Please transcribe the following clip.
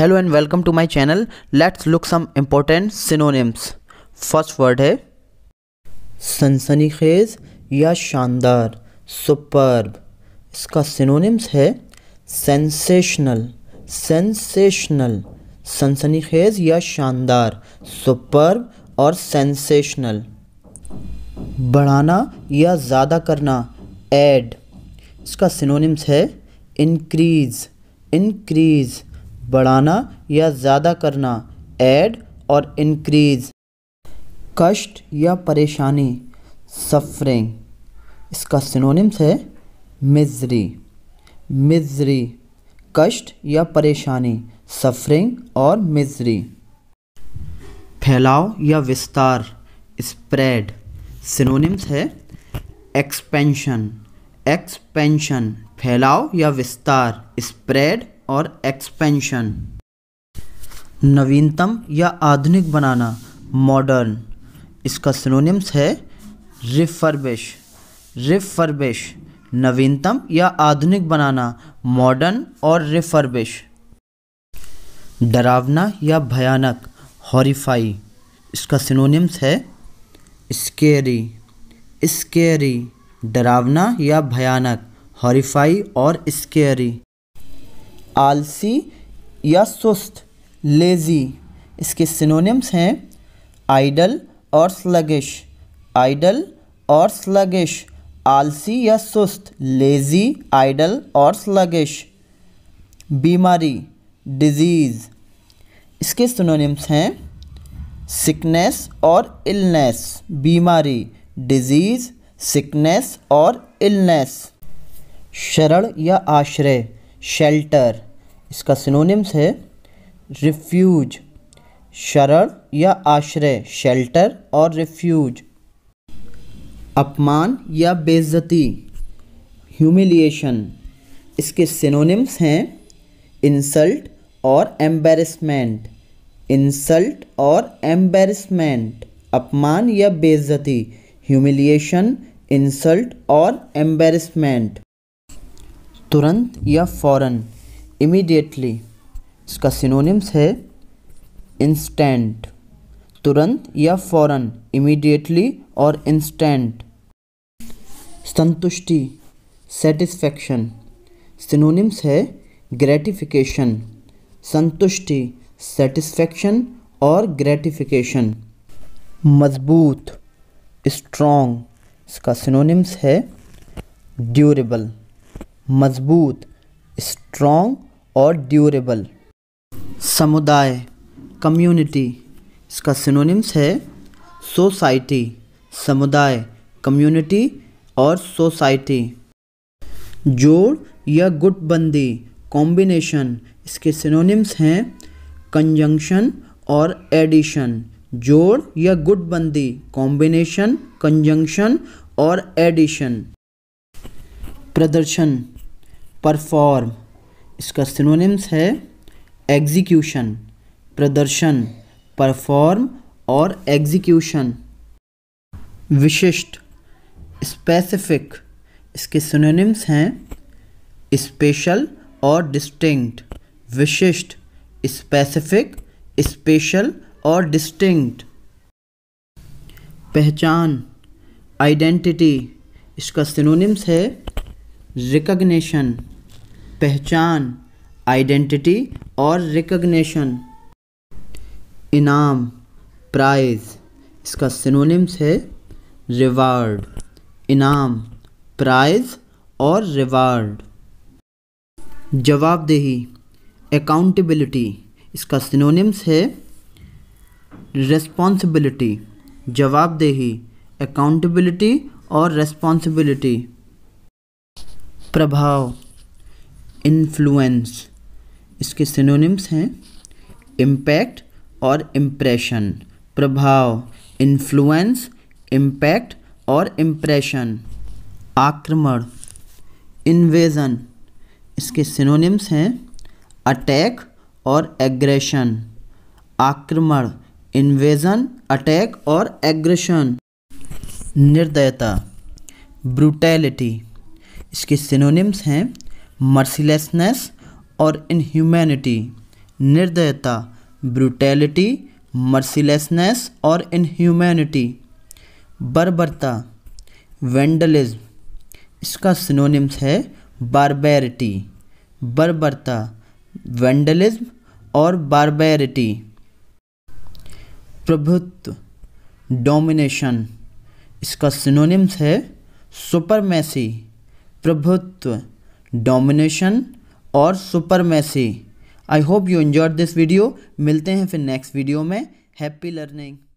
hello and welcome to my channel let's look some important synonyms first word है सनसनीखेज या शानदार superb इसका सिनोनिम्स है सेंसेशनल सेंसेशनल सनसनीखेज या शानदार सुपर्ब और सेंसेशनल बढ़ाना या ज़्यादा करना एड इसका सिनोनिम्स है इनक्रीज़ इनक्रीज़ बढ़ाना या ज़्यादा करना ऐड और इनक्रीज़ कष्ट या परेशानी सफरिंग इसका सिनोनिम्स है मिजरी मिजरी कष्ट या परेशानी सफरिंग और मिजरी फैलाव या विस्तार स्प्रेड सिनोनिम्स है एक्सपेंशन एक्सपेंशन फैलाव या विस्तार स्प्रेड और एक्सपेंशन नवीनतम या आधुनिक बनाना मॉडर्न इसका सिनोनिम्स है रिफर्बिश रिफर्बिश नवीनतम या आधुनिक बनाना मॉडर्न और रिफरबिश डरावना या भयानक हॉरीफाई इसका सिनोनिम्स है स्केरी स्केरी डरावना या भयानक हॉरीफाई और स्केरी आलसी या सुस्त लेज़ी इसके सिनोनिम्स हैं आइडल और स्लगिश आइडल और स्लगिश आलसी या सुस्त लेज़ी आइडल और स्लगिश बीमारी डिजीज़ इसके सिनोनिम्स हैं सिकनेस और इलनेस बीमारी डिजीज़ सिकनेस और इलनेस शरण या आश्रय शेल्टर इसका सिनोनिम्स है रिफ्यूज शरण या आश्रय शेल्टर और रिफ्यूज अपमान या बेज़ती ह्यूमिलिएशन इसके सिनोनिम्स हैं इंसल्ट और एम्बेरसमेंट इंसल्ट और एम्बेरसमेंट अपमान या बेज़ती ह्यूमिलिएशन इंसल्ट और एम्बेरसमेंट तुरंत या फ़ौरन इमीडिएटली इसका सिनोनिम्स है इंस्टेंट तुरंत या फ़ौरन इमीडिएटली और इंस्टेंट संतुष्टि सेटिस्फैक्शन सिनोनिम्स है ग्रेटिफिकेशन संतुष्टि सेटिस्फैक्शन और ग्रेटिफिकेशन मजबूत स्ट्रॉन्ग इसका सिनोनिम्स है ड्यूरेबल मजबूत स्ट्रॉन्ग और ड्यूरेबल समुदाय कम्युनिटी इसका सिनोनिम्स है सोसाइटी समुदाय कम्युनिटी और सोसाइटी जोड़ या गुटबंदी कॉम्बिनेशन इसके सिनोनिम्स हैं कंजंक्शन और एडिशन जोड़ या गुटबंदी कॉम्बिनेशन कंजंक्शन और एडिशन प्रदर्शन परफॉर्म इसका सिनोनिम्स है एग्जीक्यूशन प्रदर्शन परफॉर्म और एग्जीक्यूशन विशिष्ट स्पेसिफिक इसके सिनोनिम्स हैं स्पेशल और डिस्टिंक्ट विशिष्ट स्पेसिफिक स्पेशल और डिस्टिंक्ट पहचान आइडेंटिटी इसका सिनोनिम्स है रिकग्निशन पहचान आइडेंटिटी और रिकग्निशन इनाम प्राइज़ इसका सिनोनिम्स है रिवार्ड इनाम प्राइज और रिवार्ड जवाबदेही अकाउंटेबिलिटी इसका सिनोनिम्स है रेस्पॉन्सिबिलिटी जवाबदेही अकाउंटेबिलिटी और रेस्पॉन्सिबिलिटी प्रभाव इन्फ्लुएंस इसके सिनोनिम्स हैं इम्पैक्ट और इम्प्रेशन प्रभाव इन्फ्लुएंस इम्पैक्ट और इम्प्रेशन आक्रमण इन्वेज़न इसके सिनोनिम्स हैं अटैक और एग्रेशन आक्रमण इन्वेज़न अटैक और एग्रेशन निर्दयता ब्रूटैलिटी इसके सिनोनिम्स हैं मर्सीलेसनेस और इनह्यूमैनिटी निर्दयता ब्रूटैलिटी मर्सीलेसनेस और इनह्यूमैनिटी बर्बरता वेंडलिज्म इसका सिनोनिम्स है बारबेरिटी बर्बरता वेंडलिज्म और बारबेरिटी प्रभुत्व डोमिनेशन इसका सिनोनिम्स है सुपरमेसी प्रभुत्व डोमिनेशन और supremacy I hope you enjoyed this video मिलते हैं फिर नेक्स्ट वीडियो में हैप्पी लर्निंग